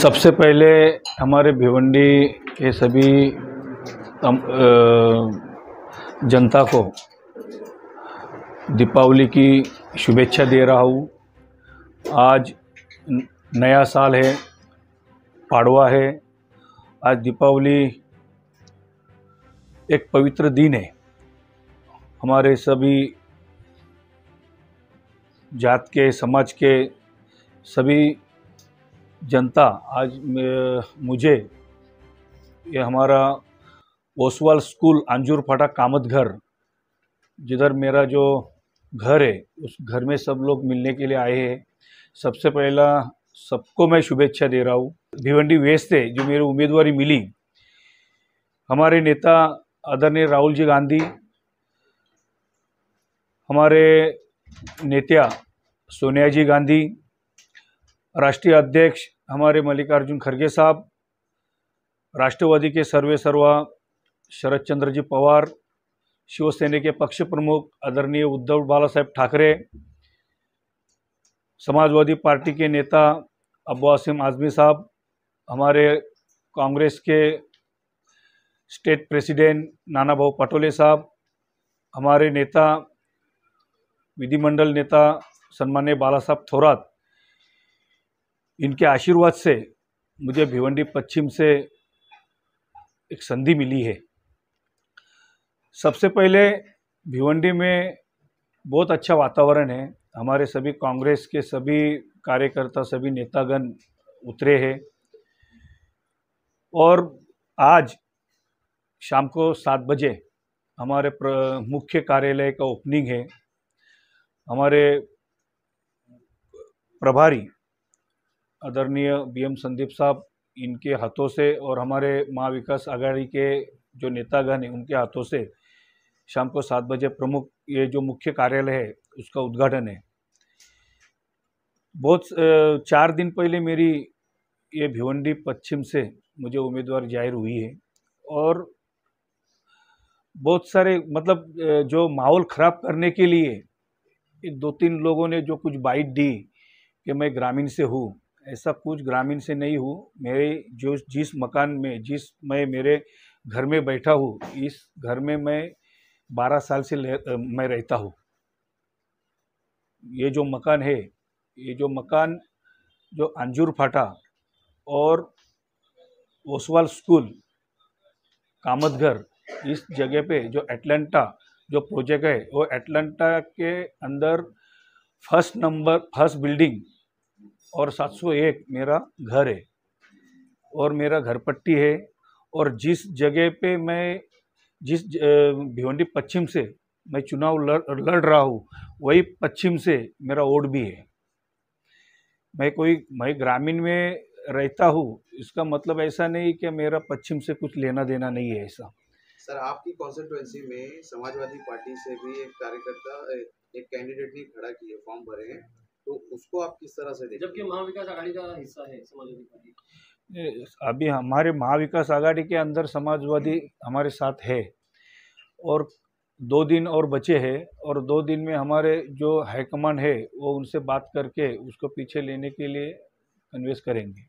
सबसे पहले हमारे भिवंडी के सभी जनता को दीपावली की शुभेच्छा दे रहा हूँ आज नया साल है पाड़वा है आज दीपावली एक पवित्र दिन है हमारे सभी जात के समाज के सभी जनता आज मुझे ये हमारा ओसवाल स्कूल अंजूर फाटा कामत घर जिधर मेरा जो घर है उस घर में सब लोग मिलने के लिए आए हैं सबसे पहला सबको मैं शुभेच्छा दे रहा हूँ भिवंडी वेस्ट से जो मेरी उम्मीदवारी मिली हमारे नेता आदरणीय राहुल जी गांधी हमारे नेत्या सोनिया जी गांधी राष्ट्रीय अध्यक्ष हमारे मल्लिकार्जुन खड़गे साहब राष्ट्रवादी के सर्वे सर्वा शरद चंद्र जी पवार शिवसेना के पक्ष प्रमुख आदरणीय उद्धव बाला साहेब ठाकरे समाजवादी पार्टी के नेता अब्बा आसिम आजमी साहब हमारे कांग्रेस के स्टेट प्रेसिडेंट नाना भाऊ पटोले साहब हमारे नेता विधिमंडल नेता सन्मान्य बाला साहब थोरात इनके आशीर्वाद से मुझे भिवंडी पश्चिम से एक संधि मिली है सबसे पहले भिवंडी में बहुत अच्छा वातावरण है हमारे सभी कांग्रेस के सभी कार्यकर्ता सभी नेतागण उतरे हैं और आज शाम को सात बजे हमारे मुख्य कार्यालय का ओपनिंग है हमारे प्रभारी आदरणीय बीएम संदीप साहब इनके हाथों से और हमारे महा विकास आघाड़ी के जो नेतागण हैं उनके हाथों से शाम को सात बजे प्रमुख ये जो मुख्य कार्यालय है उसका उद्घाटन है बहुत चार दिन पहले मेरी ये भिवंडी पश्चिम से मुझे उम्मीदवार जाहिर हुई है और बहुत सारे मतलब जो माहौल ख़राब करने के लिए एक दो तीन लोगों ने जो कुछ बाइट दी कि मैं ग्रामीण से हूँ ऐसा कुछ ग्रामीण से नहीं हूँ मेरे जो जिस मकान में जिस मैं मेरे घर में बैठा हूँ इस घर में मैं बारह साल से मैं रहता हूँ ये जो मकान है ये जो मकान जो अंजूर फाटा और ओसवाल स्कूल कामत घर इस जगह पे जो एटलांटा जो प्रोजेक्ट है वो एटलांटा के अंदर फर्स्ट नंबर फर्स्ट बिल्डिंग और 701 मेरा घर है और मेरा घर पट्टी है और जिस जगह पे मैं जिस भिवंडी पश्चिम से मैं चुनाव लड़ लड़ रहा हूँ वही पश्चिम से मेरा वोट भी है मैं कोई मैं ग्रामीण में रहता हूँ इसका मतलब ऐसा नहीं कि मेरा पश्चिम से कुछ लेना देना नहीं है ऐसा सर आपकी कॉन्स्टिट्युएंसी में समाजवादी पार्टी से भी एक कार्यकर्ता एक कैंडिडेट ने खड़ा किए फॉर्म भरे हैं तो उसको आप किस तरह से जबकि महाविकास आघाड़ी का हिस्सा है समाजवादी पार्टी अभी हमारे महाविकास आघाड़ी के अंदर समाजवादी हम्म। हमारे साथ है और दो दिन और बचे हैं और दो दिन में हमारे जो हाईकमांड है वो उनसे बात करके उसको पीछे लेने के लिए कन्वेस करेंगे